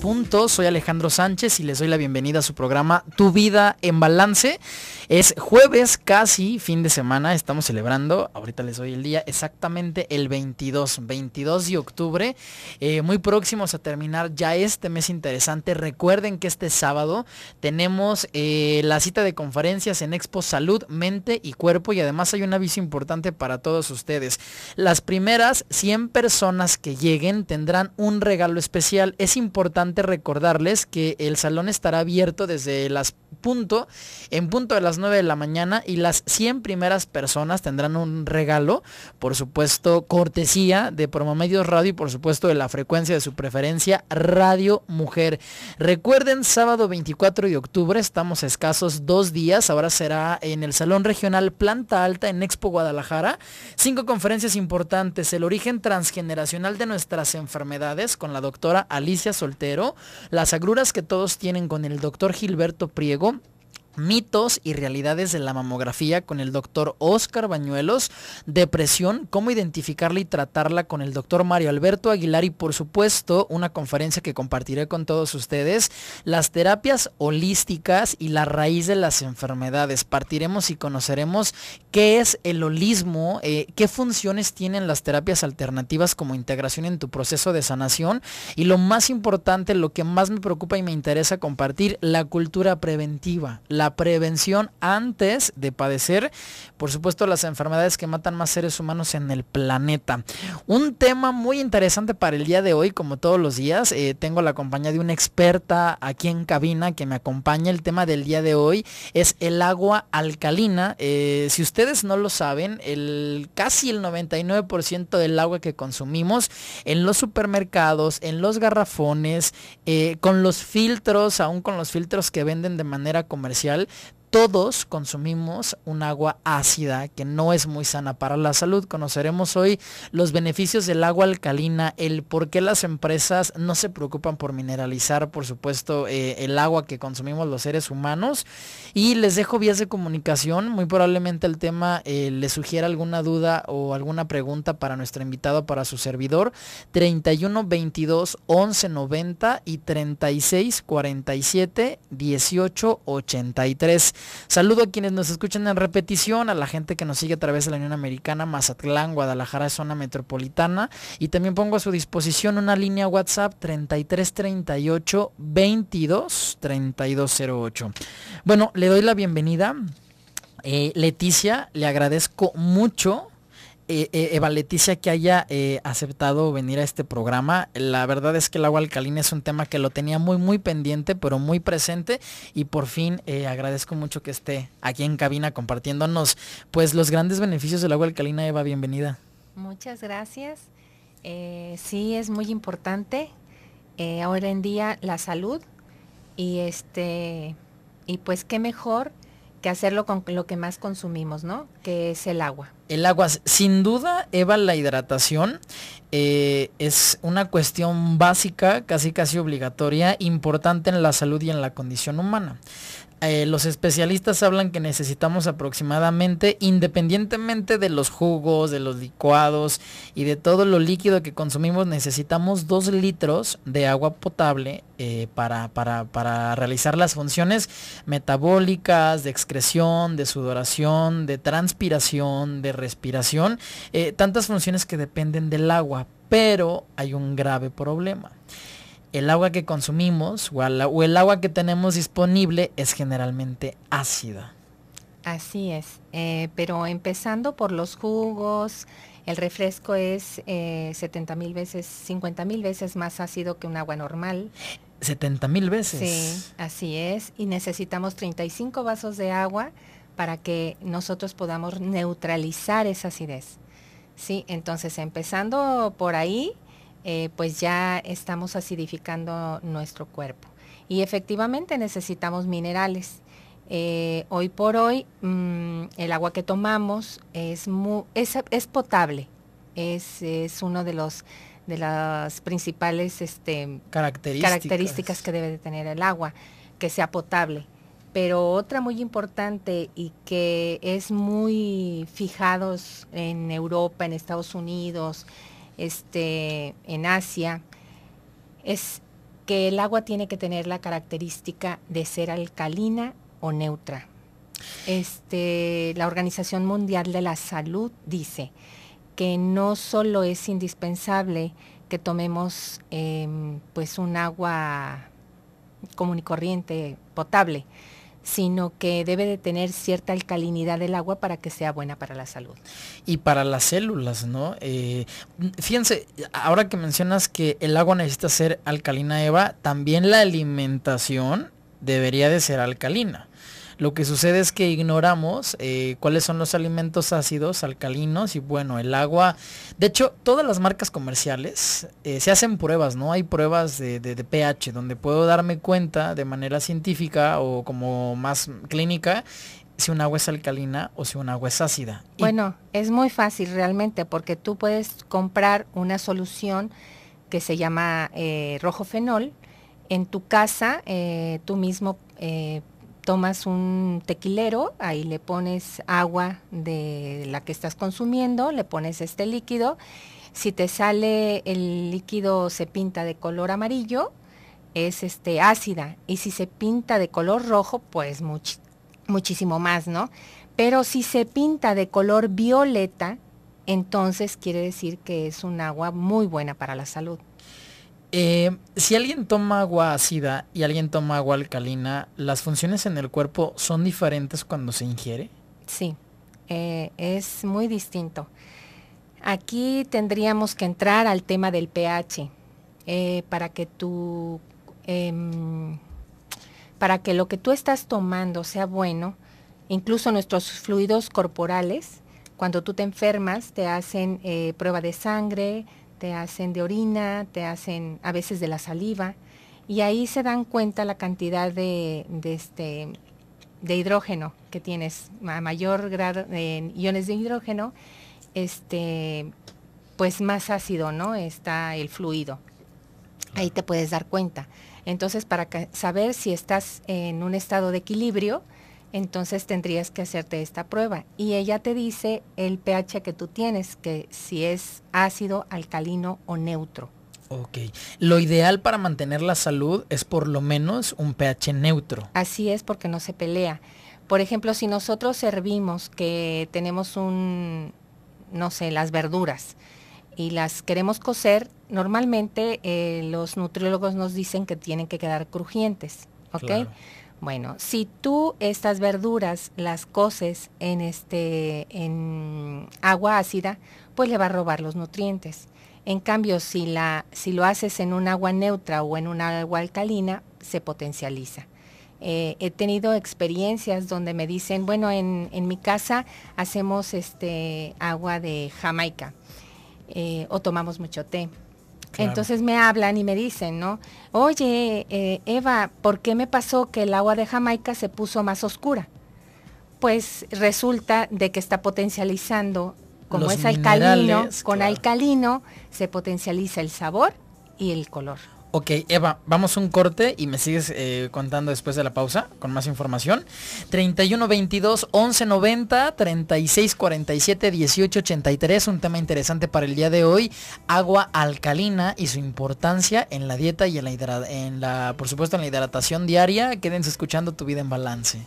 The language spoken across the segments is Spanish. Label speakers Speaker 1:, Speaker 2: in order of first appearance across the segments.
Speaker 1: punto. Soy Alejandro Sánchez y les doy la bienvenida a su programa Tu vida en balance. Es jueves casi, fin de semana, estamos celebrando, ahorita les doy el día, exactamente el 22, 22 de octubre, eh, muy próximos a terminar ya este mes interesante. Recuerden que este sábado tenemos eh, la cita de conferencias en Expo Salud, Mente y Cuerpo y además hay un aviso importante para todos ustedes. Las primeras 100 personas que lleguen tendrán un regalo especial. Es importante recordarles que el salón estará abierto desde las punto, en punto de las 9 de la mañana y las 100 primeras personas tendrán un regalo, por supuesto, cortesía de Promomedios Radio y por supuesto de la frecuencia de su preferencia, Radio Mujer. Recuerden, sábado 24 de octubre, estamos escasos dos días, ahora será en el Salón Regional Planta Alta en Expo Guadalajara, cinco conferencias importantes, el origen transgeneracional de nuestras enfermedades con la doctora Alicia Soltero, las agruras que todos tienen con el doctor Gilberto Priego Mitos y realidades de la mamografía con el doctor Oscar Bañuelos. Depresión, cómo identificarla y tratarla con el doctor Mario Alberto Aguilar y por supuesto una conferencia que compartiré con todos ustedes. Las terapias holísticas y la raíz de las enfermedades. Partiremos y conoceremos qué es el holismo, eh, qué funciones tienen las terapias alternativas como integración en tu proceso de sanación y lo más importante, lo que más me preocupa y me interesa compartir, la cultura preventiva. La la prevención antes de padecer, por supuesto, las enfermedades que matan más seres humanos en el planeta. Un tema muy interesante para el día de hoy, como todos los días. Eh, tengo la compañía de una experta aquí en cabina que me acompaña. El tema del día de hoy es el agua alcalina. Eh, si ustedes no lo saben, el, casi el 99% del agua que consumimos en los supermercados, en los garrafones, eh, con los filtros, aún con los filtros que venden de manera comercial, social todos consumimos un agua ácida que no es muy sana para la salud. Conoceremos hoy los beneficios del agua alcalina, el por qué las empresas no se preocupan por mineralizar, por supuesto, eh, el agua que consumimos los seres humanos. Y les dejo vías de comunicación. Muy probablemente el tema eh, les sugiera alguna duda o alguna pregunta para nuestro invitado, para su servidor. 31 22 11 90 y 36 47 18 83. Saludo a quienes nos escuchan en repetición, a la gente que nos sigue a través de la Unión Americana, Mazatlán, Guadalajara, zona metropolitana. Y también pongo a su disposición una línea WhatsApp 3338 22 3208. Bueno, le doy la bienvenida. Eh, Leticia, le agradezco mucho e, e, Eva Leticia que haya eh, aceptado venir a este programa. La verdad es que el agua alcalina es un tema que lo tenía muy, muy pendiente, pero muy presente. Y por fin eh, agradezco mucho que esté aquí en cabina compartiéndonos pues los grandes beneficios del agua alcalina. Eva, bienvenida.
Speaker 2: Muchas gracias. Eh, sí, es muy importante. ahora en día la salud y este y pues qué mejor que hacerlo con lo que más consumimos, ¿no? Que es el agua.
Speaker 1: El agua, sin duda, Eva, la hidratación eh, es una cuestión básica, casi casi obligatoria, importante en la salud y en la condición humana. Eh, los especialistas hablan que necesitamos aproximadamente, independientemente de los jugos, de los licuados y de todo lo líquido que consumimos, necesitamos dos litros de agua potable eh, para, realizar las funciones metabólicas, de excreción, de sudoración, de transpiración, de respiración, eh, tantas funciones que dependen del agua, pero hay un grave problema el agua que consumimos o, el agua que tenemos disponible es generalmente ácida.
Speaker 2: Así es, eh, pero empezando por los jugos, el refresco es 70 eh, mil veces, 50 mil veces más ácido que un agua normal.
Speaker 1: 70 mil veces.
Speaker 2: Sí, así es. Y necesitamos 35 vasos de agua para que nosotros podamos neutralizar esa acidez. Sí, entonces empezando por ahí, eh, pues ya estamos acidificando nuestro cuerpo. Y efectivamente necesitamos minerales. Eh, hoy por hoy
Speaker 1: mm,
Speaker 2: el agua que tomamos es, es, potable, es, es uno de los de las principales este,
Speaker 1: características. características
Speaker 2: que debe de tener el agua, que sea potable. Pero otra muy importante y que es muy fijados en Europa, en Estados Unidos, este, en Asia, es que el agua tiene que tener la característica de ser alcalina o neutra. Este, la Organización Mundial de la Salud dice que no solo es indispensable que tomemos em, pues un agua común y corriente potable, sino que debe de tener cierta alcalinidad del agua para que sea buena para la salud.
Speaker 1: Y para las células, ¿no? Eh, fíjense, ahora que mencionas que el agua necesita ser alcalina, Eva, también la alimentación debería de ser alcalina. Lo que sucede es que ignoramos eh, cuáles son los alimentos ácidos, alcalinos y bueno, el agua. De hecho, todas las marcas comerciales eh, se hacen pruebas, ¿no? Hay pruebas de, pH donde puedo darme cuenta de manera científica o como más clínica si un agua es alcalina o si un agua es ácida. bueno,
Speaker 2: es muy fácil realmente porque tú puedes comprar una solución que se llama eh, rojo fenol. En tu casa tú mismo tomas un tequilero, ahí le pones agua de la que estás consumiendo, le pones este líquido. Si te sale el líquido se pinta de color amarillo, es este ácida. Y si se pinta de color rojo, pues muchísimo más, ¿no? Pero si se pinta de color violeta, entonces quiere decir que es un agua muy buena para la salud.
Speaker 1: Eh, si alguien toma agua ácida y alguien toma agua alcalina, ¿las funciones en el cuerpo son diferentes cuando se ingiere?
Speaker 2: Sí, eh, es muy distinto. Aquí tendríamos que entrar al tema del pH eh, para que tú em, para que lo que tú estás tomando sea bueno. Incluso nuestros fluidos corporales, cuando tú te enfermas, te hacen prueba de sangre, te hacen de orina, te hacen a veces de la saliva, y ahí se dan cuenta la cantidad de, este, de hidrógeno que tienes, a mayor grado de iones de hidrógeno, este, pues más ácido, ¿no? Está el fluido. Ahí te puedes dar cuenta. Entonces, para saber si estás en un estado de equilibrio, entonces tendrías que hacerte esta prueba. Y ella te dice el pH que tú tienes, que si es ácido, alcalino o neutro.
Speaker 1: Ok. Lo ideal para mantener la salud es por lo menos un pH neutro.
Speaker 2: Así es porque no se pelea. Por ejemplo, si nosotros servimos que tenemos un, no sé, las verduras y las queremos cocer, normalmente eh, los nutriólogos nos dicen que tienen que quedar crujientes. ¿Ok? Bueno, si tú estas verduras las coces en, este, en agua ácida, pues le va a robar los nutrientes. En cambio, si, la, si lo haces en un agua neutra o en un agua alcalina, se potencializa. Eh, he tenido experiencias donde me dicen, bueno, en, en mi casa hacemos este agua de Jamaica eh, o tomamos mucho té entonces me hablan y me dicen, ¿no? Oye, eh, Eva, ¿por qué me pasó que el agua de Jamaica se puso más oscura? Pues resulta de que está potencializando, como es alcalino, con alcalino se potencializa el sabor y el color.
Speaker 1: Ok, Eva, vamos un corte y me sigues eh, contando después de la pausa con más información. 31 22 11 90 36 47 18 83, un tema interesante para el día de hoy, agua alcalina y su importancia en la dieta y en la, en la por supuesto en la hidratación diaria. Quédense escuchando Tu vida en balance.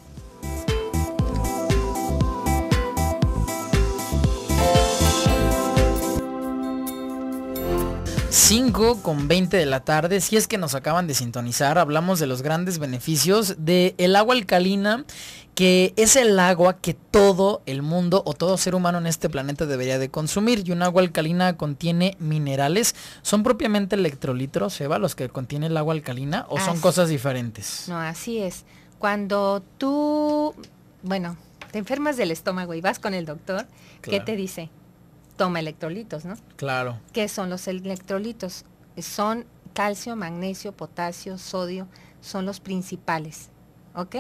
Speaker 1: 5 con 20 de la tarde, si es que nos acaban de sintonizar, hablamos de los grandes beneficios de el agua alcalina, que es el agua que todo el mundo o todo ser humano en este planeta debería de consumir. Y un agua alcalina contiene minerales. ¿Son propiamente electrolitros, Eva, los que contiene el agua alcalina o son cosas diferentes?
Speaker 2: No, así es. Cuando tú, bueno, te enfermas del estómago y vas con el doctor, ¿qué te dice? toma electrolitos, ¿no? Claro. ¿Qué son los electrolitos? Son calcio, magnesio, potasio, sodio, son los principales, ¿ok?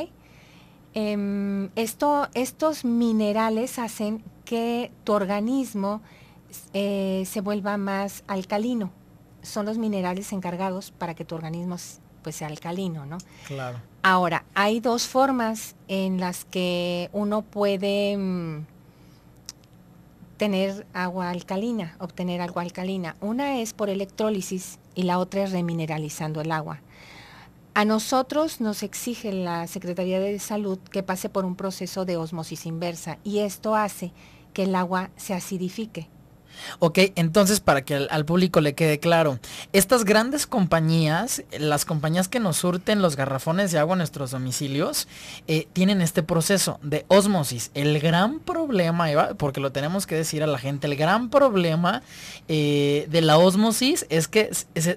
Speaker 2: Em, esto, estos minerales hacen que tu organismo eh, se vuelva más alcalino. Son los minerales encargados para que tu organismo pues, sea alcalino, ¿no? Claro. Ahora, hay dos formas en las que uno puede mm, tener agua alcalina, obtener agua alcalina. Una es por electrólisis y la otra es remineralizando el agua. A nosotros nos exige la Secretaría de Salud que pase por un proceso de osmosis inversa y esto hace que el agua se acidifique.
Speaker 1: Ok, entonces para que al, público le quede claro, estas grandes compañías, las compañías que nos surten los garrafones de agua en nuestros domicilios, eh, tienen este proceso de osmosis. El gran problema, porque lo tenemos que decir a la gente, el gran problema eh, de la osmosis es que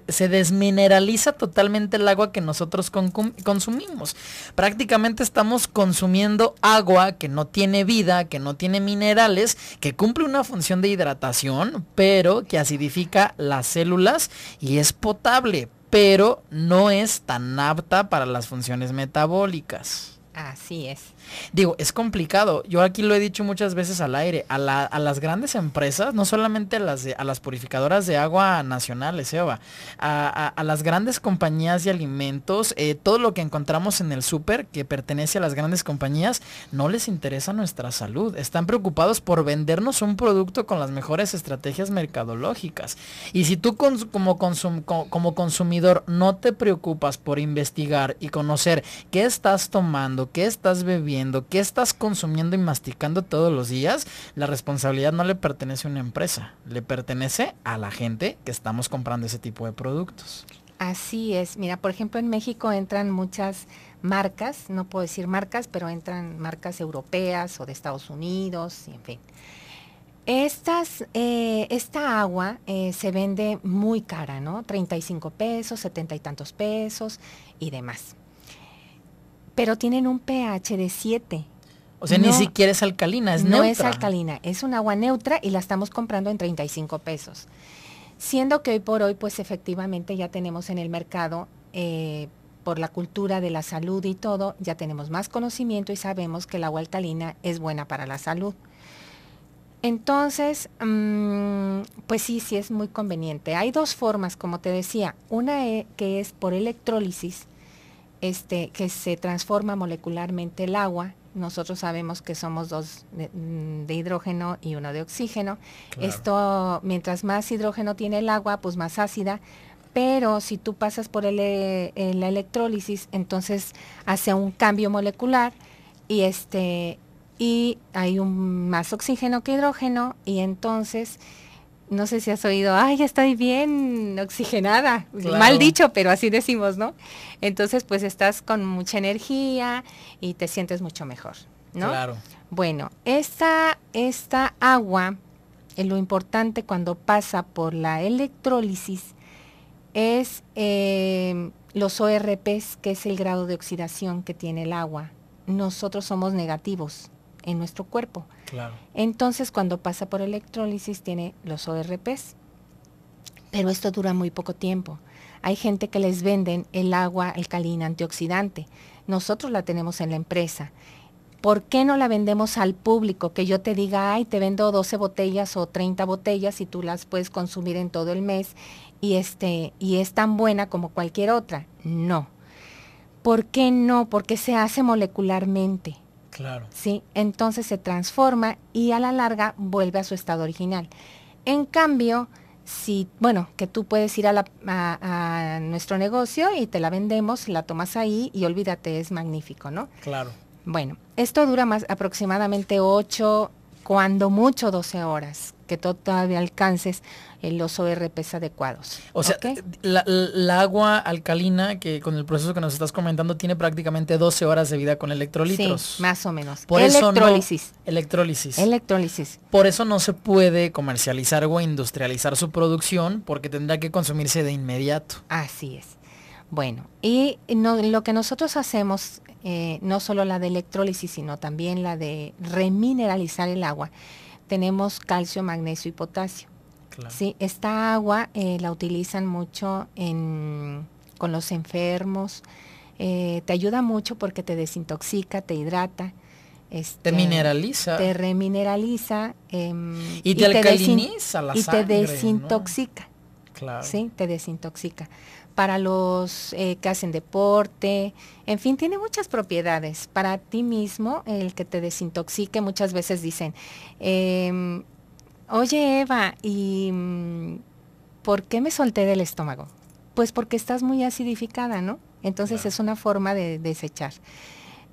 Speaker 1: se, desmineraliza totalmente el agua que nosotros consumimos. Prácticamente estamos consumiendo agua que no tiene vida, que no tiene minerales, que cumple una función de hidratación pero que acidifica las células y es potable, pero no es tan apta para las funciones metabólicas.
Speaker 2: Así es.
Speaker 1: Digo, es complicado. Yo aquí lo he dicho muchas veces al aire. A, las grandes empresas, no solamente a las, a las purificadoras de agua nacionales, Eva, a, a, las grandes compañías de alimentos, eh, todo lo que encontramos en el súper que pertenece a las grandes compañías, no les interesa nuestra salud. Están preocupados por vendernos un producto con las mejores estrategias mercadológicas. Y si tú como, como consumidor no te preocupas por investigar y conocer qué estás tomando, qué estás bebiendo, qué estás consumiendo y masticando todos los días, la responsabilidad no le pertenece a una empresa, le pertenece a la gente que estamos comprando ese tipo de productos.
Speaker 2: Así es. Mira, por ejemplo, en México entran muchas marcas, no puedo decir marcas, pero entran marcas europeas o de Estados Unidos, en fin. Eh, esta agua eh, se vende muy cara, ¿no? 35 pesos, 70 y tantos pesos y demás pero tienen un pH de 7. O sea, ni siquiera
Speaker 1: es alcalina, es no neutra. No es alcalina,
Speaker 2: es un agua neutra y la estamos comprando en 35 pesos. Siendo que hoy por hoy, pues efectivamente ya tenemos en el mercado, eh, por la cultura de la salud y todo, ya tenemos más conocimiento y sabemos que el agua alcalina es buena para la salud. Entonces, mm, pues sí, sí es muy conveniente. Hay dos formas, como te decía. Una eh, que es por electrólisis, este, que se transforma molecularmente el agua. Nosotros sabemos que somos dos de, mm, hidrógeno y uno de oxígeno. Esto, mientras más hidrógeno tiene el agua, pues más ácida. Pero si tú pasas por eh, la electrólisis, entonces hace un cambio molecular y este y hay un más oxígeno que hidrógeno y entonces no sé si has oído, ay, estoy bien oxigenada, mal dicho, pero así decimos, ¿no? Entonces, pues estás con mucha energía y te sientes mucho mejor, ¿no? Claro. Bueno, esta, esta agua, eh, lo importante cuando pasa por la electrólisis es em, los ORPs, que es el grado de oxidación que tiene el agua. Nosotros somos negativos en nuestro cuerpo. Claro. Entonces, cuando pasa por electrólisis, tiene los ORPs. Pero esto dura muy poco tiempo. Hay gente que les venden el agua alcalina antioxidante. Nosotros la tenemos en la empresa. ¿Por qué no la vendemos al público? Que yo te diga, ay, te vendo 12 botellas o 30 botellas y tú las puedes consumir en todo el mes y, este, y es tan buena como cualquier otra. No. ¿Por qué no? Porque se hace molecularmente. Claro. Sí, entonces se transforma y a la larga vuelve a su estado original. En cambio, si, bueno, que tú puedes ir a, nuestro negocio y te la vendemos, la tomas ahí y olvídate, es magnífico, ¿no? Claro. Bueno, esto dura más aproximadamente 8 cuando mucho 12 horas, que todavía alcances los ORPs adecuados. O sea,
Speaker 1: la, agua alcalina, que con el proceso que nos estás comentando, tiene prácticamente 12 horas de vida con electrolitos. Sí, más o menos. Por electrólisis. Eso electrólisis. Electrólisis. Por eso no se puede comercializar o industrializar su producción, porque tendrá que consumirse de inmediato. Así es. Bueno, y
Speaker 2: lo que nosotros hacemos, eh, no solo la de electrólisis, sino también la de remineralizar el agua, tenemos calcio, magnesio y potasio. Claro. Sí, esta agua eh, la utilizan mucho con los enfermos, eh, te ayuda mucho porque te desintoxica, te hidrata. Este, te mineraliza. Te remineraliza. Em, y, te alcaliniza la Y te desintoxica. Claro. Sí, te desintoxica. Para los eh, que hacen deporte, en fin, tiene muchas propiedades. Para ti mismo, el que te desintoxique, muchas veces dicen, em, oye Eva, ¿y mm, por qué me solté del estómago? Pues porque estás muy acidificada, ¿no? Entonces es una forma de, desechar.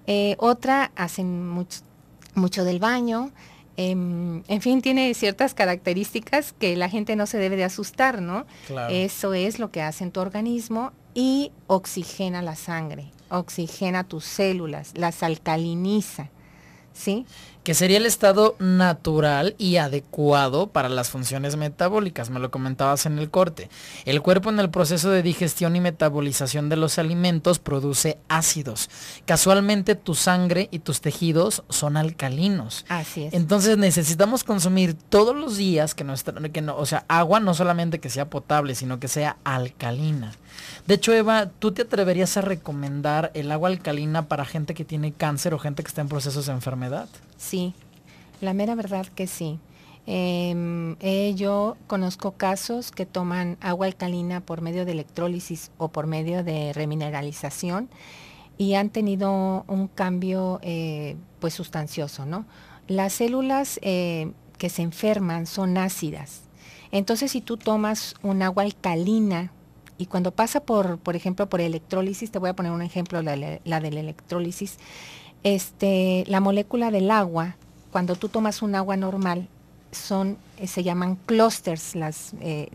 Speaker 2: Eh, otra, hacen mucho del baño, Em, en, fin, tiene ciertas características que la gente no se debe de asustar, ¿no? Eso es lo que hace en tu organismo y oxigena la sangre, oxigena tus células, las alcaliniza, ¿sí?
Speaker 1: que sería el estado natural y adecuado para las funciones metabólicas, me lo comentabas en el corte. El cuerpo en el proceso de digestión y metabolización de los alimentos produce ácidos. Casualmente tu sangre y tus tejidos son alcalinos. Así es. Entonces necesitamos consumir todos los días que que no, o sea, agua no solamente que sea potable, sino que sea alcalina. De hecho, Eva, ¿tú te atreverías a recomendar el agua alcalina para gente que tiene cáncer o gente que está en procesos de enfermedad?
Speaker 2: Sí, la mera verdad que sí. Em, eh, yo conozco casos que toman agua alcalina por medio de electrólisis o por medio de remineralización y han tenido un cambio eh, pues sustancioso, ¿no? Las células eh, que se enferman son ácidas. Entonces si tú tomas un agua alcalina y cuando pasa por, por ejemplo, por electrólisis, te voy a poner un ejemplo, la, la del electrólisis, este, la molécula del agua, cuando tú tomas un agua normal, son, eh, se llaman clusters, eh,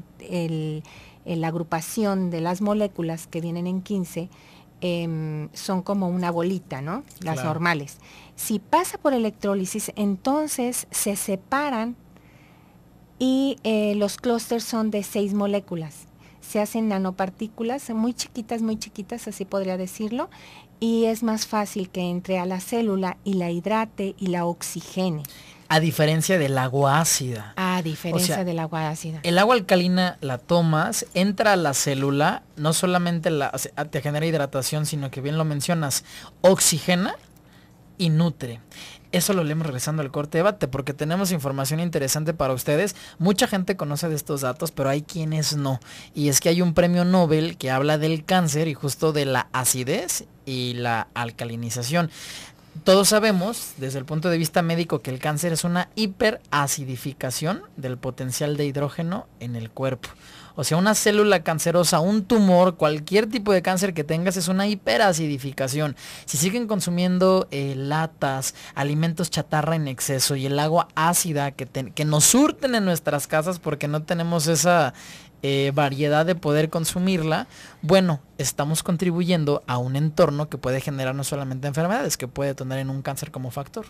Speaker 2: la agrupación de las moléculas que vienen en 15 em, son como una bolita, ¿no? Las normales. Si pasa por electrólisis, entonces se separan y eh, los clústeres son de seis moléculas. Se hacen nanopartículas muy chiquitas, muy chiquitas, así podría decirlo, y es más fácil que entre a la célula y la hidrate y la
Speaker 1: oxigene. A diferencia del agua ácida. A
Speaker 2: diferencia del
Speaker 1: agua ácida. El agua alcalina la tomas, entra a la célula, no solamente te genera hidratación, sino que bien lo mencionas, oxigena y nutre. Eso lo leemos regresando al corte debate, porque tenemos información interesante para ustedes. Mucha gente conoce de estos datos, pero hay quienes no. Y es que hay un premio Nobel que habla del cáncer y justo de la acidez y la alcalinización. Todos sabemos, desde el punto de vista médico, que el cáncer es una hiperacidificación del potencial de hidrógeno en el cuerpo. O sea, una célula cancerosa, un tumor, cualquier tipo de cáncer que tengas es una hiperacidificación. Si siguen consumiendo eh, latas, alimentos chatarra en exceso y el agua ácida que, que nos surten en nuestras casas porque no tenemos esa, eh, variedad de poder consumirla, bueno, estamos contribuyendo a un entorno que puede generar no solamente enfermedades, que puede tener en un cáncer como factor.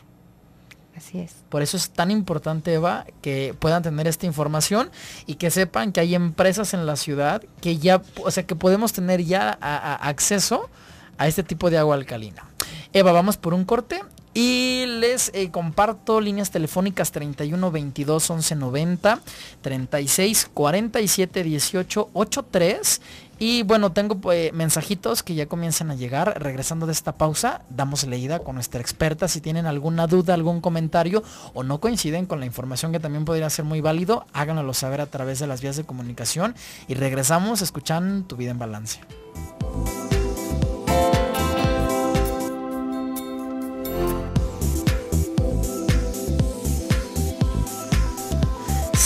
Speaker 1: Así es. Por eso es tan importante, Eva, que puedan tener esta información y que sepan que hay empresas en la ciudad que ya, o sea, que podemos tener ya acceso a este tipo de agua alcalina. Eva, vamos por un corte y les eh, comparto líneas telefónicas 31 22 11 90 36 47 18 83. Y bueno, tengo eh, mensajitos que ya comienzan a llegar. Regresando de esta pausa, damos leída con nuestra experta. Si tienen alguna duda, algún comentario o no coinciden con la información que también podría ser muy válido, háganoslo saber a través de las vías de comunicación. Y regresamos escuchan Tu Vida en Balance.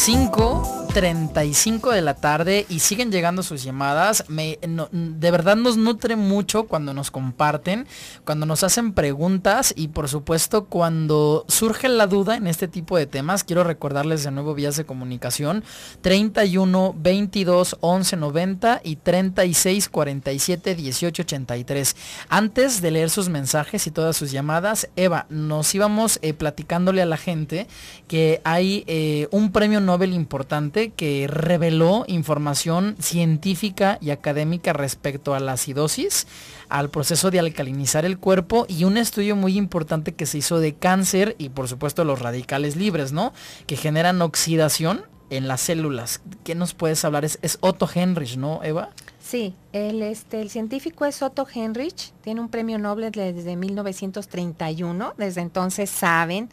Speaker 1: 5 35 de la tarde y siguen llegando sus llamadas. Me, de verdad nos nutre mucho cuando nos comparten, cuando nos hacen preguntas y por supuesto cuando surge la duda en este tipo de temas. Quiero recordarles de nuevo vías de comunicación 31 22 11 90 y 36 47 18 83. Antes de leer sus mensajes y todas sus llamadas, Eva, nos íbamos eh, platicándole a la gente que hay eh, un premio Nobel importante que reveló información científica y académica respecto a la acidosis, al proceso de alcalinizar el cuerpo y un estudio muy importante que se hizo de cáncer y por supuesto los radicales libres, ¿no? Que generan oxidación en las células. ¿Qué nos puedes hablar? Es, Otto Henrich, ¿no, Eva?
Speaker 2: Sí, el, este, el científico es Otto Henrich, tiene un premio Nobel desde 1931, desde entonces saben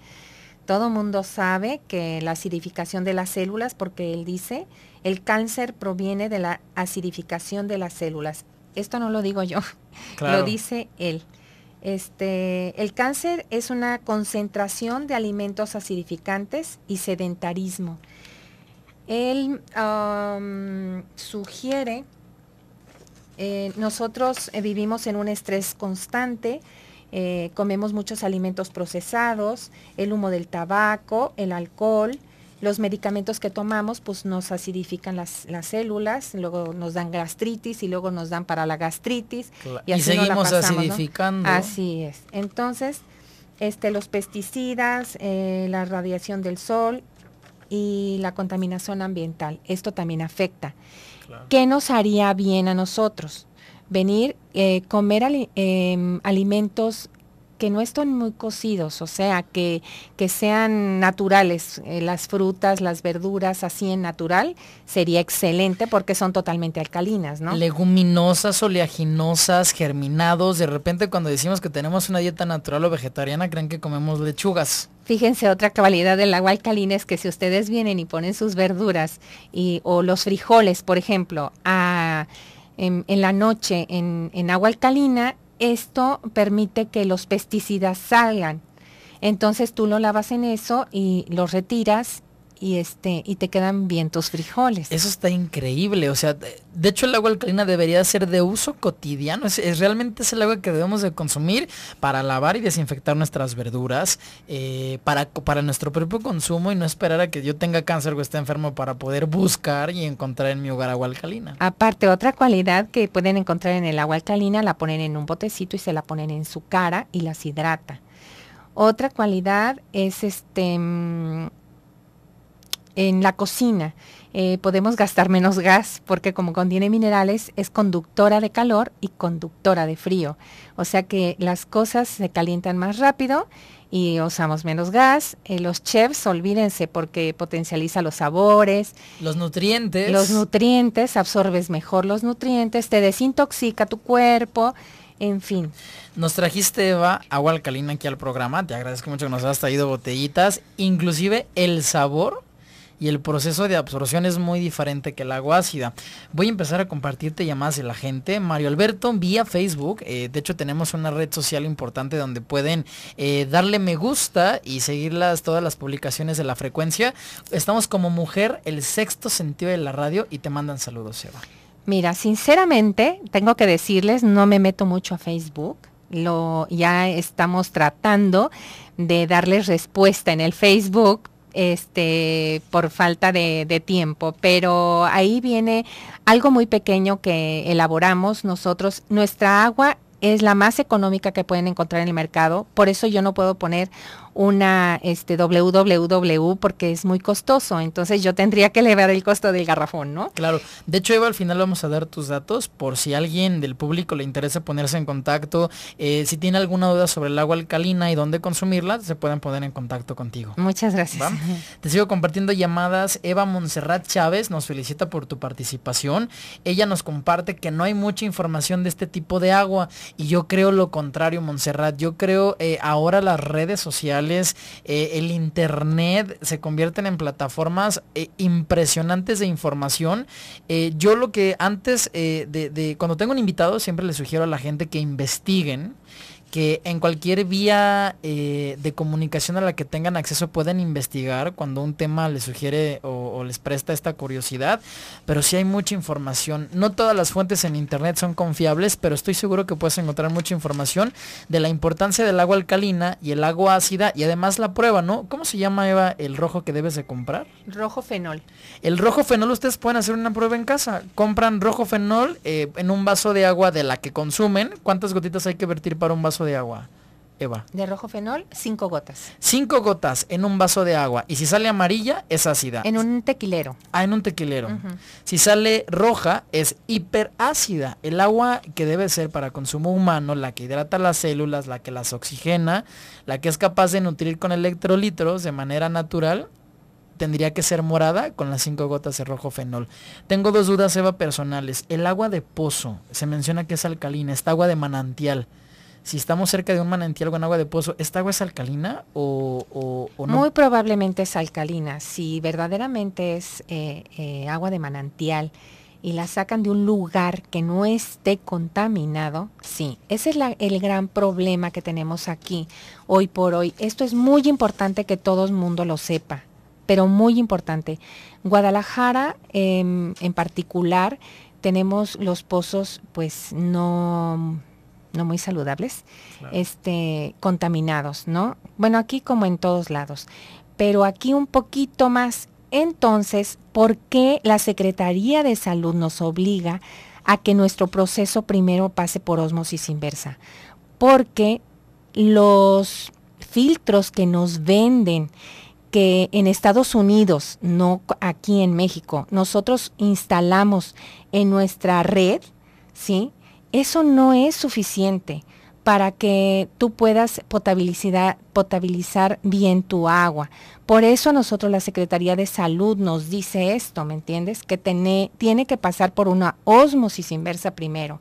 Speaker 2: todo mundo sabe que la acidificación de las células, porque él dice, el cáncer proviene de la acidificación de las células. Esto no lo digo yo, lo dice él. Este, el cáncer es una concentración de alimentos acidificantes y sedentarismo. Él um, sugiere, eh, nosotros eh, vivimos en un estrés constante, eh, comemos muchos alimentos procesados, el humo del tabaco, el alcohol, los medicamentos que tomamos pues nos acidifican las, células, luego nos dan gastritis y luego nos dan para la gastritis y, seguimos acidificando. Así es. Entonces, este, los pesticidas, eh, la radiación del sol y la contaminación ambiental, esto también afecta. ¿Qué nos haría bien a nosotros? venir, eh, comer em, alimentos que no estén muy cocidos, o sea, que, que sean naturales, eh, las frutas, las verduras, así en natural, sería excelente porque son totalmente alcalinas, ¿no?
Speaker 1: Leguminosas, oleaginosas, germinados, de repente cuando decimos que tenemos una dieta natural o vegetariana, creen que comemos lechugas.
Speaker 2: Fíjense, otra cualidad del agua alcalina es que si ustedes vienen y ponen sus verduras y, o los frijoles, por ejemplo, a en, la noche en, agua alcalina, esto permite que los pesticidas salgan. Entonces tú lo lavas
Speaker 1: en eso y lo retiras y este y te quedan bien tus frijoles. Eso está increíble, o sea, de, hecho el agua alcalina debería ser de uso cotidiano, es, realmente es el agua que debemos de consumir para lavar y desinfectar nuestras verduras, eh, para, para nuestro propio consumo y no esperar a que yo tenga cáncer o esté enfermo para poder buscar y encontrar en mi hogar agua alcalina.
Speaker 2: Aparte, otra cualidad que pueden encontrar en el agua alcalina, la ponen en un botecito y se la ponen en su cara y las hidrata. Otra cualidad es este mm, en la cocina. Eh, podemos gastar menos gas porque como contiene minerales es conductora de calor y conductora de frío. O sea que las cosas se calientan más rápido y usamos menos gas. Eh, los chefs, olvídense, porque potencializa los sabores.
Speaker 1: Los nutrientes. Los
Speaker 2: nutrientes, absorbes mejor los nutrientes, te desintoxica tu cuerpo,
Speaker 1: en fin. Nos trajiste, Eva, agua alcalina aquí al programa. Te agradezco mucho que nos hayas traído botellitas. Inclusive el sabor y el proceso de absorción es muy diferente que el agua ácida. Voy a empezar a compartirte llamadas de la gente. Mario Alberto, vía Facebook. Eh, de hecho, tenemos una red social importante donde pueden eh, darle me gusta y seguir todas las publicaciones de la frecuencia. Estamos como mujer, el sexto sentido de la radio y te mandan saludos, Eva.
Speaker 2: Mira, sinceramente, tengo que decirles, no me meto mucho a Facebook. Lo, ya estamos tratando de darles respuesta en el Facebook este, por falta de, de tiempo. Pero ahí viene algo muy pequeño que elaboramos nosotros. Nuestra agua es la más económica que pueden encontrar en el mercado. Por eso yo no puedo poner una este, www porque es muy costoso. Entonces yo tendría que elevar el costo del garrafón,
Speaker 1: ¿no? Claro. De hecho, Eva, al final vamos a dar tus datos por si alguien del público le interesa ponerse en contacto. Eh, si tiene alguna duda sobre el agua alcalina y dónde consumirla, se pueden poner en contacto contigo. Muchas gracias. Te sigo compartiendo llamadas. Eva Montserrat Chávez nos felicita por tu participación. Ella nos comparte que no hay mucha información de este tipo de agua y yo creo lo contrario, Montserrat. Yo creo eh, ahora las redes sociales eh, el Internet, se convierten en plataformas eh, impresionantes de información. Eh, yo lo que antes de, cuando tengo un invitado, siempre le sugiero a la gente que investiguen que en cualquier vía eh, de comunicación a la que tengan acceso pueden investigar cuando un tema les sugiere o, les presta esta curiosidad, pero sí hay mucha información. No todas las fuentes en internet son confiables, pero estoy seguro que puedes encontrar mucha información de la importancia del agua alcalina y el agua ácida y además la prueba, ¿no? ¿Cómo se llama, Eva, el rojo que debes de comprar?
Speaker 2: Rojo fenol.
Speaker 1: El rojo fenol ustedes pueden hacer una prueba en casa. Compran rojo fenol eh, en un vaso de agua de la que consumen. ¿Cuántas gotitas hay que vertir para un vaso? de agua, Eva?
Speaker 2: De rojo fenol, cinco gotas.
Speaker 1: Cinco gotas en un vaso de agua. Y si sale amarilla, es ácida. En
Speaker 2: un tequilero.
Speaker 1: Ah, en un tequilero. Si sale roja, es hiperácida. El agua que debe ser para consumo humano, la que hidrata las células, la que las oxigena, la que es capaz de nutrir con electrolitos de manera natural, tendría que ser morada con las cinco gotas de rojo fenol. Tengo dos dudas, Eva, personales. El agua de pozo, se menciona que es alcalina, esta agua de manantial si estamos cerca de un manantial con agua de pozo, ¿esta agua es alcalina o, no? Muy
Speaker 2: probablemente es alcalina. Si verdaderamente es eh, eh, agua de manantial y la sacan de un lugar que no esté contaminado, sí. Ese es el gran problema que tenemos aquí hoy por hoy. Esto es muy importante que todo el mundo lo sepa, pero muy importante. Guadalajara em, en particular tenemos los pozos pues no no muy saludables, este, contaminados, ¿no? Bueno, aquí como en todos lados, pero aquí un poquito más. Entonces, ¿por qué la Secretaría de Salud nos obliga a que nuestro proceso primero pase por osmosis inversa? Porque los filtros que nos venden, que en Estados Unidos, no aquí en México, nosotros instalamos en nuestra red, ¿sí? eso no es suficiente para que tú puedas potabilizar, potabilizar bien tu agua. Por eso a nosotros la Secretaría de Salud nos dice esto, ¿me entiendes? Que tiene, que pasar por una osmosis inversa primero.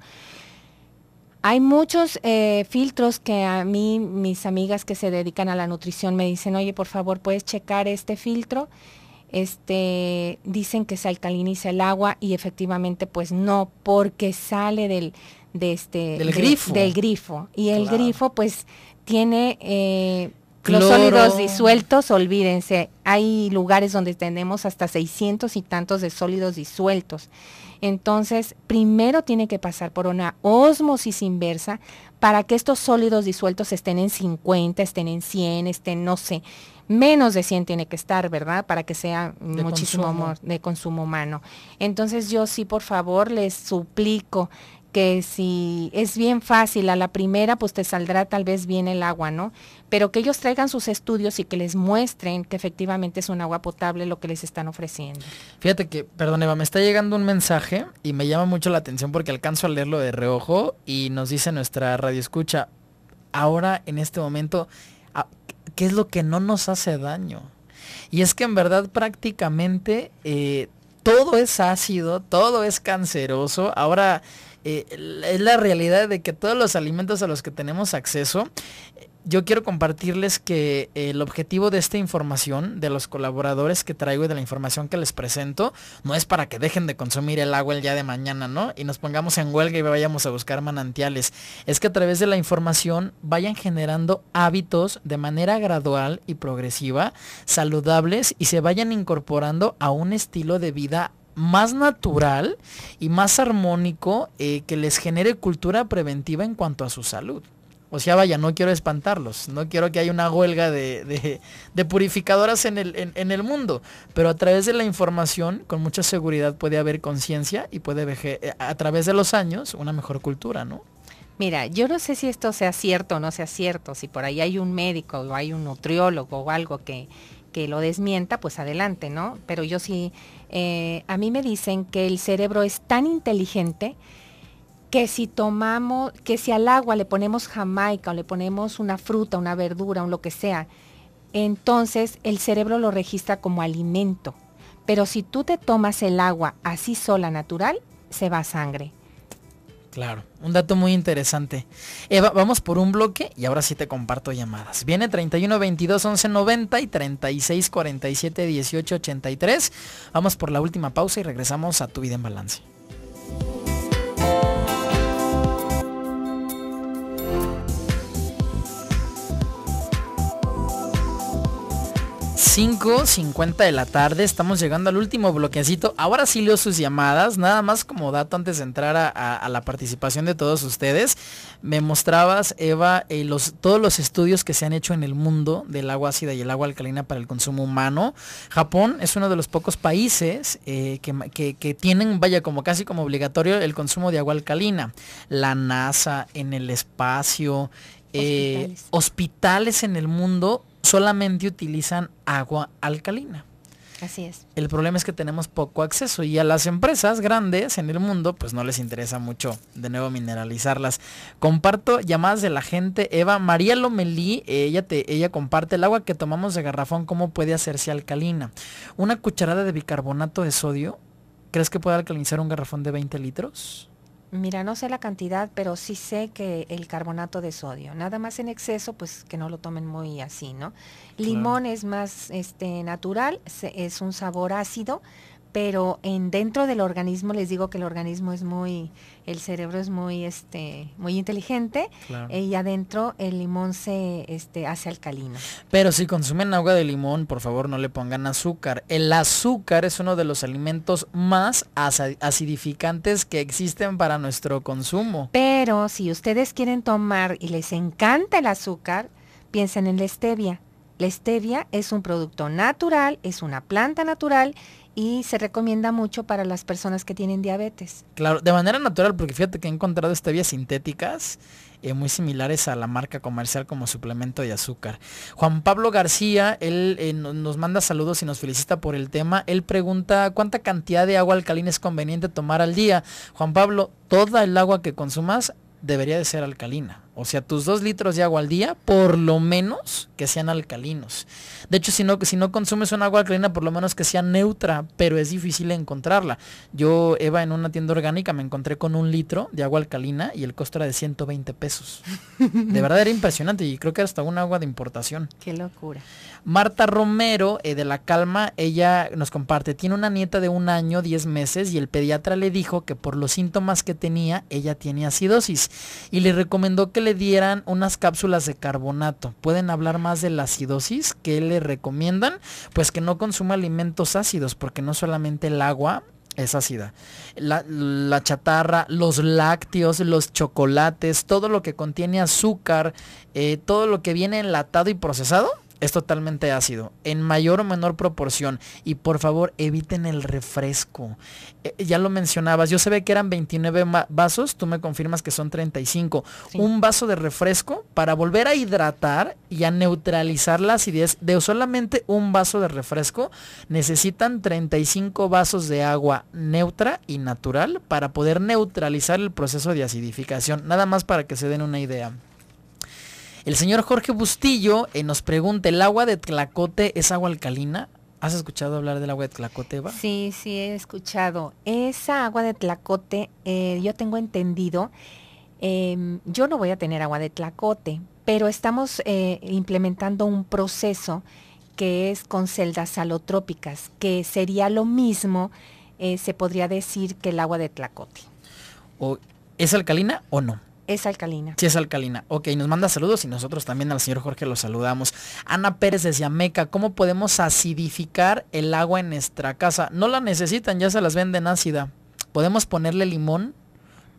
Speaker 2: Hay muchos eh, filtros que a mí, mis amigas que se dedican a la nutrición me dicen, oye, por favor, puedes checar este filtro. Este, dicen que se alcaliniza el agua y efectivamente pues no, porque sale del, de este, del, grifo. del grifo. Y el grifo pues tiene... Eh, los sólidos disueltos, olvídense, hay lugares donde tenemos hasta 600 y tantos de sólidos disueltos. Entonces, primero tiene que pasar por una osmosis inversa para que estos sólidos disueltos estén en 50, estén en 100, estén, no sé, menos de 100 tiene que estar, ¿verdad? Para que sea muchísimo de consumo humano. Entonces, yo sí, por favor, les suplico que si es bien fácil, a la primera pues te saldrá tal vez bien el agua, ¿no? Pero que ellos traigan sus estudios y que les muestren que efectivamente es un agua potable lo que les están ofreciendo.
Speaker 1: Fíjate que, perdón Eva, me está llegando un mensaje y me llama mucho la atención porque alcanzo a leerlo de reojo y nos dice nuestra radio escucha, ahora en este momento, ah, ¿qué es lo que no nos hace daño? Y es que en verdad prácticamente eh, todo es ácido, todo es canceroso, ahora eh, es la realidad de que todos los alimentos a los que tenemos acceso, yo quiero compartirles que eh, el objetivo de esta información, de los colaboradores que traigo y de la información que les presento, no es para que dejen de consumir el agua el día de mañana, ¿no? Y nos pongamos en huelga y vayamos a buscar manantiales. Es que a través de la información vayan generando hábitos de manera gradual y progresiva, saludables y se vayan incorporando a un estilo de vida más natural y más armónico eh, que les genere cultura preventiva en cuanto a su salud. O sea, vaya, no quiero espantarlos, no quiero que haya una huelga de, purificadoras en el, el, mundo, pero a través de la información, con mucha seguridad puede haber conciencia y puede eh, a través de los años una mejor cultura, ¿no?
Speaker 2: Mira, yo no sé si esto sea cierto o no sea cierto, si por ahí hay un médico o hay un nutriólogo o algo que, que lo desmienta, pues adelante, ¿no? Pero yo sí, eh, a mí me dicen que el cerebro es tan inteligente que si tomamos, que si al agua le ponemos jamaica o le ponemos una fruta, una verdura o lo que sea, entonces el cerebro lo registra como alimento. Pero si tú te tomas el agua así sola, natural, se va sangre.
Speaker 1: Claro, un dato muy interesante. Eva, vamos por un bloque y ahora sí te comparto llamadas. Viene 31 22 11 90 y 36 47 18 83. Vamos por la última pausa y regresamos a Tu Vida en Balance. 5.50 de la tarde, estamos llegando al último bloquecito. Ahora sí leo sus llamadas, nada más como dato antes de entrar a, la participación de todos ustedes. Me mostrabas, Eva, eh, todos los estudios que se han hecho en el mundo del agua ácida y el agua alcalina para el consumo humano. Japón es uno de los pocos países eh, que, tienen, vaya, como casi como obligatorio el consumo de agua alcalina. La NASA en el espacio. Eh, hospitales en el mundo solamente utilizan agua alcalina. Así es. El problema es que tenemos poco acceso y a las empresas grandes en el mundo pues no les interesa mucho de nuevo mineralizarlas. Comparto llamadas de la gente. Eva María Lomelí, ella, te, ella comparte el agua que tomamos de garrafón, ¿cómo puede hacerse alcalina? Una cucharada de bicarbonato de sodio, ¿crees que puede alcalinizar un garrafón de 20 litros?
Speaker 2: Mira, no sé la cantidad, pero sí sé que el carbonato de sodio, nada más en exceso, pues que no lo tomen muy así, ¿no? Limón es más este, natural, es un sabor ácido, pero en dentro del organismo les digo que el organismo es muy el cerebro es muy este muy inteligente eh, y adentro el limón se este hace alcalino
Speaker 1: pero si consumen agua de limón por favor no le pongan azúcar el azúcar es uno de los alimentos más acidificantes que existen para nuestro consumo
Speaker 2: pero si ustedes quieren tomar y les encanta el azúcar piensen en la stevia la stevia es un producto natural, es una planta natural y se recomienda mucho para las personas que tienen diabetes.
Speaker 1: Claro, de manera natural, porque fíjate que he encontrado este vías sintéticas eh, muy similares a la marca comercial como suplemento de azúcar. Juan Pablo García, él eh, nos manda saludos y nos felicita por el tema. Él pregunta cuánta cantidad de agua alcalina es conveniente tomar al día. Juan Pablo, toda el agua que consumas debería de ser alcalina. O sea, tus dos litros de agua al día, por lo menos que sean alcalinos. De hecho, si no, si no consumes un agua alcalina, por lo menos que sea neutra, pero es difícil encontrarla. Yo, Eva, en una tienda orgánica me encontré con un litro de agua alcalina y el costo era de 120 pesos. De verdad era impresionante y creo que era hasta un agua de importación. Qué locura. Marta Romero eh, de La Calma, ella nos comparte, tiene una nieta de un año, 10 meses y el pediatra le dijo que por los síntomas que tenía, ella tiene acidosis y le recomendó que le dieran unas cápsulas de carbonato. ¿Pueden hablar más de la acidosis? ¿Qué le recomiendan? Pues que no consuma alimentos ácidos porque no solamente el agua es ácida. La, chatarra, los lácteos, los chocolates, todo lo que contiene azúcar, eh, todo lo que viene enlatado y procesado, es totalmente ácido, en mayor o menor proporción. Y por favor, eviten el refresco. Eh, ya lo mencionabas, yo ve que eran 29 vasos, tú me confirmas que son 35. Un vaso de refresco para volver a hidratar y a neutralizar la acidez de solamente un vaso de refresco, necesitan 35 vasos de agua neutra y natural para poder neutralizar el proceso de acidificación. Nada más para que se den una idea. El señor Jorge Bustillo eh, nos pregunta, ¿el agua de Tlacote es agua alcalina? ¿Has escuchado hablar del agua de Tlacote, Eva?
Speaker 2: Sí, sí, he escuchado. Esa agua de Tlacote, eh, yo tengo entendido, em, yo no voy a tener agua de Tlacote, pero estamos eh, implementando un proceso que es con celdas salotrópicas, que sería lo mismo, se podría decir, que el agua de Tlacote.
Speaker 1: ¿Es alcalina o no?
Speaker 2: Es alcalina.
Speaker 1: Sí, es alcalina. Ok, nos manda saludos y nosotros también al señor Jorge lo saludamos. Ana Pérez decía, Meca, ¿cómo podemos acidificar el agua en nuestra casa? No la necesitan, ya se las venden ácida. ¿Podemos ponerle limón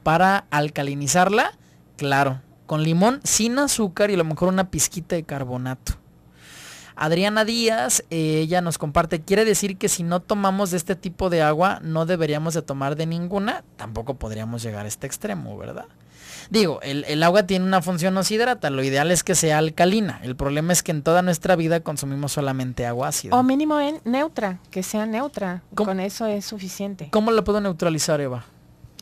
Speaker 1: para alcalinizarla? Claro, con limón sin azúcar y a lo mejor una pizquita de carbonato. Adriana Díaz, eh, ella nos comparte, quiere decir que si no tomamos de este tipo de agua, no deberíamos de tomar de ninguna, tampoco podríamos llegar a este extremo, ¿verdad? Digo, el, agua tiene una función osidrata. lo ideal es que sea alcalina. El problema es que en toda nuestra vida consumimos solamente agua ácida. O
Speaker 2: mínimo en neutra, que sea neutra. Con eso es suficiente.
Speaker 1: ¿Cómo la puedo neutralizar, Eva?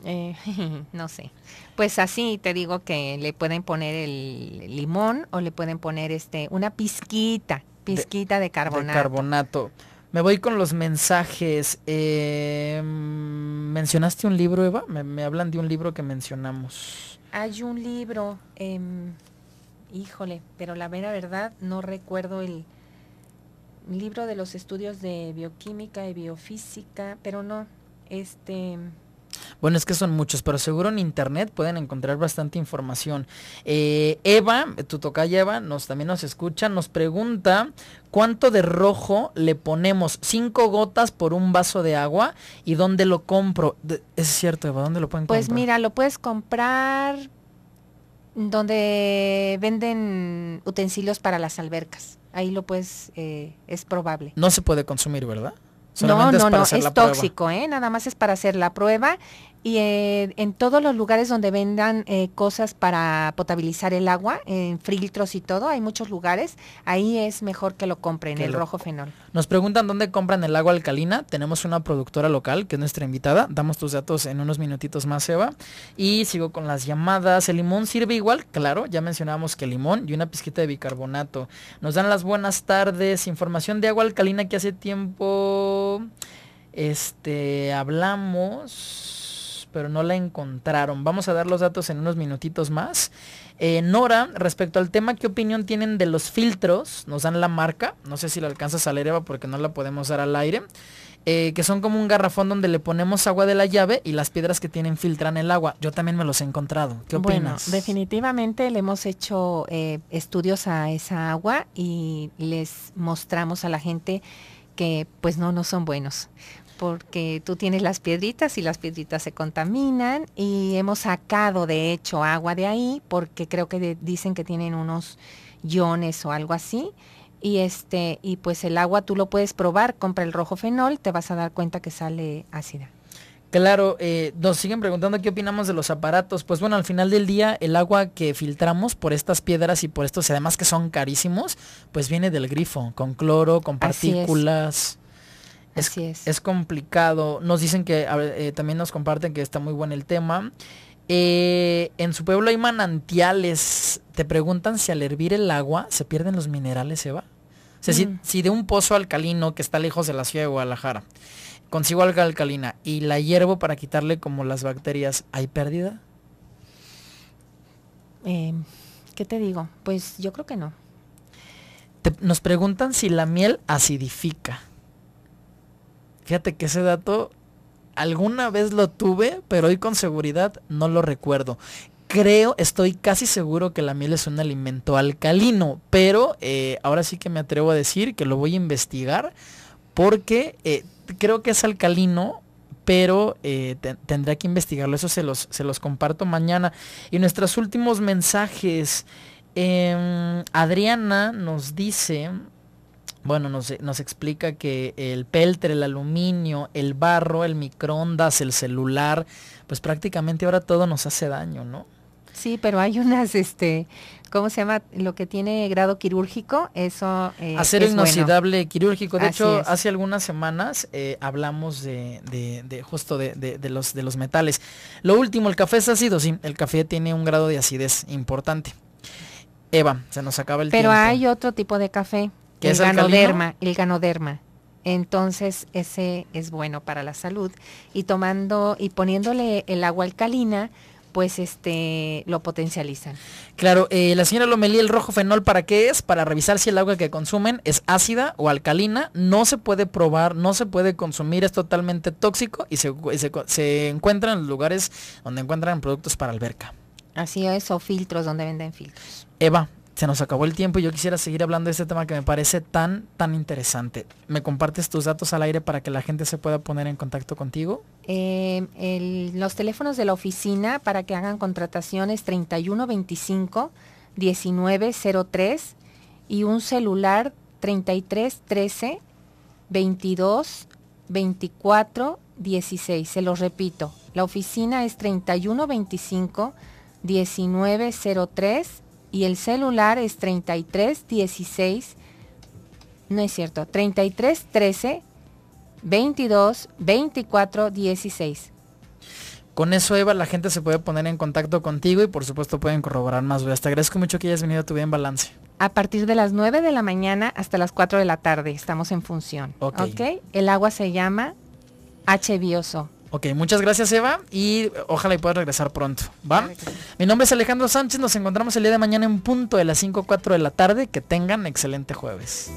Speaker 2: Eh, no sé. Pues así te digo que le pueden poner el limón o le pueden poner este una pizquita, pizquita de, carbonato. De
Speaker 1: carbonato. Me voy con los mensajes. Eh, mm, ¿Mencionaste un libro, Eva? me, hablan de un libro que mencionamos.
Speaker 2: Hay un libro, em, híjole, pero la vera verdad no recuerdo el libro de los estudios de bioquímica y biofísica, pero no, este,
Speaker 1: bueno, es que son muchos, pero seguro en internet pueden encontrar bastante información. Eh, Eva, tu tocaya Eva, nos, también nos escucha, nos pregunta cuánto de rojo le ponemos, cinco gotas por un vaso de agua y dónde lo compro. Es cierto, Eva, ¿dónde lo pueden pues comprar? Pues
Speaker 2: mira, lo puedes comprar donde venden utensilios para las albercas. Ahí lo puedes, eh, es probable. No
Speaker 1: se puede consumir, ¿verdad? No, no, no, es tóxico,
Speaker 2: ¿eh? Nada más es para hacer la prueba y eh, en todos los lugares donde vendan eh, cosas para potabilizar el agua, en filtros y todo, hay muchos lugares, ahí es mejor que lo compren, el rojo fenol.
Speaker 1: Nos preguntan dónde compran el agua alcalina. Tenemos una productora local que es nuestra invitada. Damos tus datos en unos minutitos más, Eva. Y sigo con las llamadas. ¿El limón sirve igual? Claro, ya mencionábamos que limón y una pizquita de bicarbonato. Nos dan las buenas tardes. Información de agua alcalina que hace tiempo este, hablamos pero no la encontraron. Vamos a dar los datos en unos minutitos más. Eh, Nora, respecto al tema, ¿qué opinión tienen de los filtros? Nos dan la marca. No sé si la alcanzas a leer, Eva, porque no la podemos dar al aire. Eh, que son como un garrafón donde le ponemos agua de la llave y las piedras que tienen filtran el agua. Yo también me los he encontrado. ¿Qué opinas? Bueno,
Speaker 2: definitivamente le hemos hecho eh, estudios a esa agua y les mostramos a la gente que pues no, no son buenos porque tú tienes las piedritas y las piedritas se contaminan y hemos sacado de hecho agua de ahí porque creo que dicen que tienen unos iones o algo así y este y pues el agua tú lo puedes probar, compra el rojo fenol, te vas a dar cuenta que sale ácida.
Speaker 1: Claro, eh, nos siguen preguntando qué opinamos de los aparatos. Pues bueno, al final del día el agua que filtramos por estas piedras y por estos, además que son carísimos, pues viene del grifo, con cloro, con partículas. Es, complicado. Nos dicen que, eh, también nos comparten que está muy bueno el tema. Eh, en su pueblo hay manantiales. Te preguntan si al hervir el agua se pierden los minerales, Eva. O mm. si, de un pozo alcalino que está lejos de la ciudad de Guadalajara, consigo alga alcalina y la hiervo para quitarle como las bacterias, ¿hay pérdida? Em,
Speaker 2: ¿Qué te digo? Pues yo creo que no.
Speaker 1: nos preguntan si la miel acidifica. Fíjate que ese dato alguna vez lo tuve, pero hoy con seguridad no lo recuerdo. Creo, estoy casi seguro que la miel es un alimento alcalino, pero eh, ahora sí que me atrevo a decir que lo voy a investigar porque eh, creo que es alcalino, pero eh, tendré que investigarlo. Eso se los, se los comparto mañana. Y nuestros últimos mensajes. Em, Adriana nos dice, bueno, nos, explica que el peltre, el aluminio, el barro, el microondas, el celular, pues prácticamente ahora todo nos hace daño, ¿no? Sí, pero hay unas, este,
Speaker 2: ¿cómo se llama? Lo que tiene grado quirúrgico, eso... Eh, es Acero inoxidable quirúrgico. De hecho,
Speaker 1: hace algunas semanas eh, hablamos de, justo de, los, de los metales. Lo último, el café es ácido, sí, el café tiene un grado de acidez importante. Eva, se nos acaba el tiempo. Pero
Speaker 2: hay otro tipo de café el ganoderma, el, ganoderma. Entonces ese es bueno para la salud y tomando y poniéndole el agua alcalina pues este lo potencializan.
Speaker 1: Claro, eh, la señora Lomelí, el rojo fenol, ¿para qué es? Para revisar si el agua que consumen es ácida o alcalina. No se puede probar, no se puede consumir, es totalmente tóxico y se, encuentra en lugares donde encuentran productos para alberca.
Speaker 2: Así es, o filtros donde venden
Speaker 1: filtros. Eva, se nos acabó el tiempo y yo quisiera seguir hablando de este tema que me parece tan, tan interesante. ¿Me compartes tus datos al aire para que la gente se pueda poner en contacto contigo?
Speaker 2: Eh, los teléfonos de la oficina para que hagan contrataciones 3125 1903 y un celular 3313 22 24 16. Se los repito, la oficina es 3125 1903 y el celular es 3316, no es cierto, 13 22 24 16.
Speaker 1: Con eso, Eva, la gente se puede poner en contacto contigo y por supuesto pueden corroborar más pues, Te agradezco mucho que hayas venido a tu bien en balance. A partir
Speaker 2: de las 9 de la mañana hasta las 4 de la tarde estamos
Speaker 1: en función. Ok.
Speaker 2: El agua se llama H-Bioso.
Speaker 1: Ok, muchas gracias Eva y ojalá y pueda regresar pronto. ¿va? Mi nombre es Alejandro Sánchez, nos encontramos el día de mañana en punto de las 5 4 de la tarde. Que tengan excelente jueves.